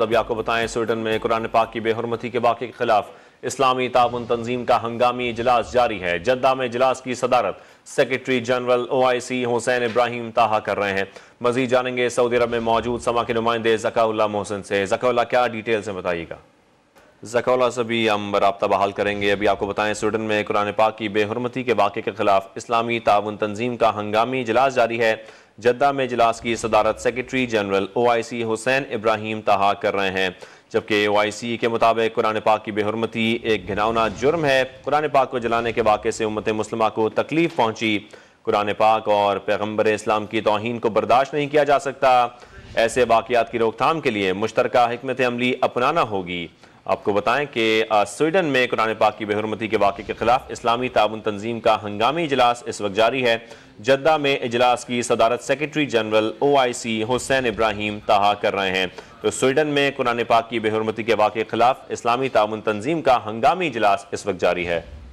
तभी आपको बताएं स्वीडन में कुरान पाक की बेहरमती के वाक़े के खिलाफ इस्लामी ताबन तंजीम का हंगामी इजलास जारी है जद्दा में इजलास की सदारत secretary general O I C Hussein Ibrahim Taha कर रहे हैं मजीद जानेंगे सऊदी अरब में मौजूद समा के नुमाइंदे जकाउल्ला मोहसिन से जकाउल्ला क्या डिटेल से बताइएगा जकाउल्ला से भी हम रबता बहाल करेंगे अभी आपको बताएं स्वीडन में कुरान पाक की बेहरमती के वाक़े के खिलाफ इस्लामी ताबन तंजीम का हंगामी इजलास जारी है जद्दा में इजलास की सदारत secretary general O I C Hussein Ibrahim Taha कर रहे हैं जबकि ओ आई सी के मुताबिक कुरान पाक की बेहरमती एक घिनौना जुर्म है कुरान पाक को जलाने के वाक़े से उम्मत मुसलमा को तकलीफ पहुँची कुरान पाक और पैगम्बर इस्लाम की तोहन को बर्दाश्त नहीं किया जा सकता ऐसे वाकियात की रोकथाम के लिए मुश्तरक हमत अमली अपनाना होगी आपको बताएं कि स्वीडन में कुरान पाक की बेहरमती के वाक़े के ख़िलाफ़ इस्लामी ताउन तंजीम का हंगामी इजलास इस वक्त जारी है जद्दा में इजलास की सदारत secretary general O I C Hussein Ibrahim Taha कर रहे हैं तो स्वीडन में कुरान पाक की बेहरमती के वाक़े के ख़िलाफ़ इस्लामी ताउन तंजीम का हंगामी इजलास इस वक्त जारी है